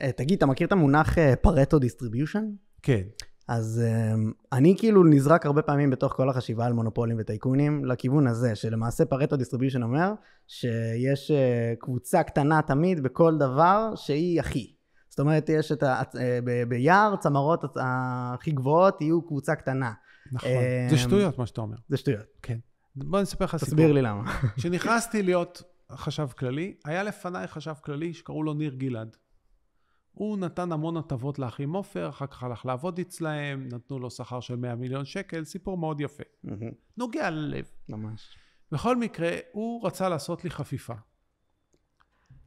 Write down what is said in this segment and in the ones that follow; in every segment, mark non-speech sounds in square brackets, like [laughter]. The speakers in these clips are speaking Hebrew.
אה, תגיד, אתה מכיר את המונח פרטו אה, דיסטריביושן? כן. אז אה, אני כאילו נזרק הרבה פעמים בתוך כל החשיבה על מונופולים וטייקונים לכיוון הזה, שלמעשה פרטו דיסטריביושן אומר שיש קבוצה קטנה תמיד בכל דבר שהיא הכי. זאת אומרת, יש את ה... ב... ביער, צמרות הכי גבוהות יהיו קבוצה קטנה. נכון, זה שטויות מה שאתה אומר. זה שטויות. כן. בוא אני אספר לך סיפור. תסביר לי למה. כשנכנסתי להיות חשב כללי, היה לפניי חשב כללי שקראו לו ניר גלעד. הוא נתן המון הטבות לאחים עופר, אחר כך הלך לעבוד אצלהם, נתנו לו שכר של 100 מיליון שקל, סיפור מאוד יפה. Mm-hmm. נוגע ללב. ממש. בכל מקרה, הוא רצה לעשות לי חפיפה.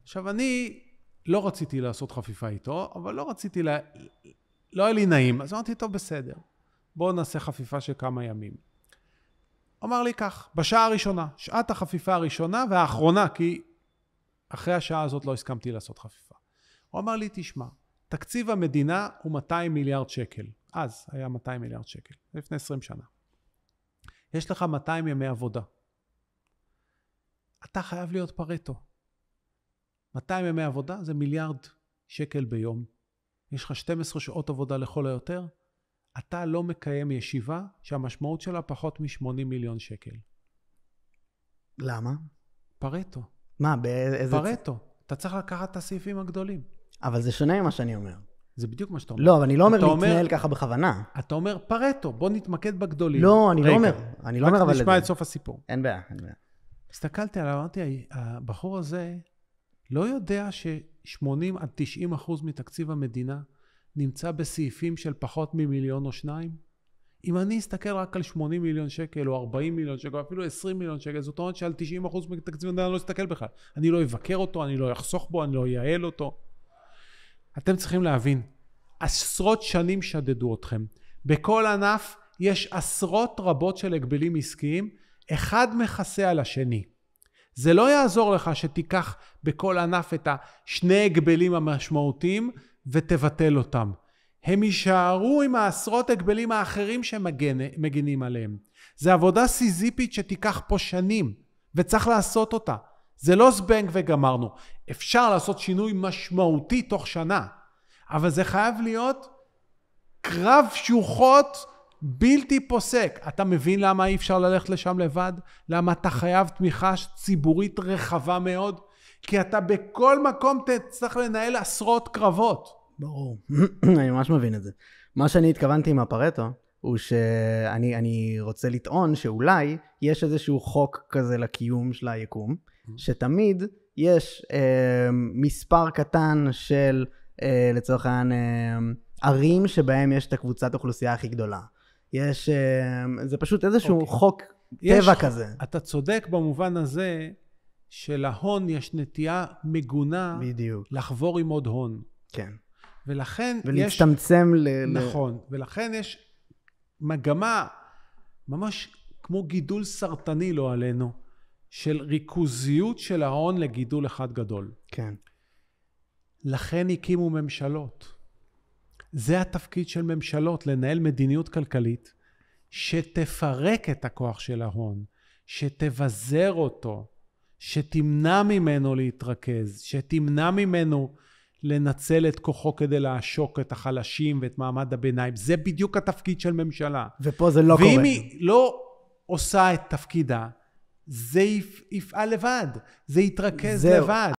עכשיו, אני לא רציתי לעשות חפיפה איתו, אבל לא רציתי ל... לה... לא היה לי נעים, אז אמרתי, טוב, בסדר. בואו נעשה חפיפה של כמה ימים. אמר לי כך, בשעה הראשונה, שעת החפיפה הראשונה והאחרונה, כי אחרי השעה הזאת לא הסכמתי לעשות חפיפה. הוא אמר לי, תשמע, תקציב המדינה הוא 200 מיליארד שקל. אז היה 200 מיליארד שקל, לפני 20 שנה. יש לך 200 ימי עבודה. אתה חייב להיות פרטו. 200 ימי עבודה זה מיליארד שקל ביום. יש לך 12 שעות עבודה לכל היותר, אתה לא מקיים ישיבה שהמשמעות שלה פחות מ-80 מיליון שקל. למה? פרטו. מה, באיזה... פרטו. אתה צריך לקחת את הסעיפים הגדולים. אבל זה שונה ממה שאני אומר. זה בדיוק מה שאתה אומר. לא, אבל אני לא אומר להתנהל ככה בכוונה. אתה אומר פרטו, בוא נתמקד בגדולים. לא, אני לא אומר, אני לא אומר אבל... נשמע את סוף הסיפור. אין בעיה, אין בעיה. הסתכלתי עליו, אמרתי, הבחור הזה לא יודע ש-80 עד 90 אחוז מתקציב המדינה נמצא בסעיפים של פחות ממיליון או שניים? אם אני אסתכל רק על 80 מיליון שקל, או 40 מיליון שקל, או אפילו 20 מיליון שקל, זאת אומרת שעל 90 אחוז מתקציב המדינה אני לא אסתכל בכלל. אני לא אבקר אותו, אני לא אחסוך בו, אני לא אייעל אותו. אתם צריכים להבין, עשרות שנים שדדו אתכם. בכל ענף יש עשרות רבות של הגבלים עסקיים, אחד מכסה על השני. זה לא יעזור לך שתיקח בכל ענף את השני הגבלים המשמעותיים ותבטל אותם. הם יישארו עם העשרות הגבלים האחרים שמגינים עליהם. זו עבודה סיזיפית שתיקח פה שנים, וצריך לעשות אותה. זה לא זבנג וגמרנו. אפשר לעשות שינוי משמעותי תוך שנה, אבל זה חייב להיות קרב שוחות בלתי פוסק. אתה מבין למה אי אפשר ללכת לשם לבד? למה אתה חייב תמיכה ציבורית רחבה מאוד? כי אתה בכל מקום תצטרך לנהל עשרות קרבות. ברור. [clears throat] אני ממש מבין את זה. מה שאני התכוונתי עם הפרטו, הוא שאני רוצה לטעון שאולי יש איזשהו חוק כזה לקיום של היקום. Mm-hmm. שתמיד יש אה, מספר קטן של, אה, לצורך העניין, אה, ערים שבהם יש את הקבוצת אוכלוסייה הכי גדולה. יש, אה, זה פשוט איזשהו אוקיי. חוק יש, טבע כזה. אתה צודק במובן הזה שלהון יש נטייה מגונה בדיוק. לחבור עם עוד הון. כן. ולכן ולהצטמצם יש... ולהצטמצם ל... נכון. ולכן יש מגמה ממש כמו גידול סרטני, לא עלינו, של ריכוזיות של ההון לגידול אחד גדול. כן. לכן הקימו ממשלות. זה התפקיד של ממשלות, לנהל מדיניות כלכלית שתפרק את הכוח של ההון, שתבזר אותו, שתמנע ממנו להתרכז, שתמנע ממנו לנצל את כוחו כדי לעשוק את החלשים ואת מעמד הביניים. זה בדיוק התפקיד של ממשלה. ופה זה לא ואם קורה. ואם היא לא עושה את תפקידה, זה יפעל לבד, זה יתרכז זהו. לבד.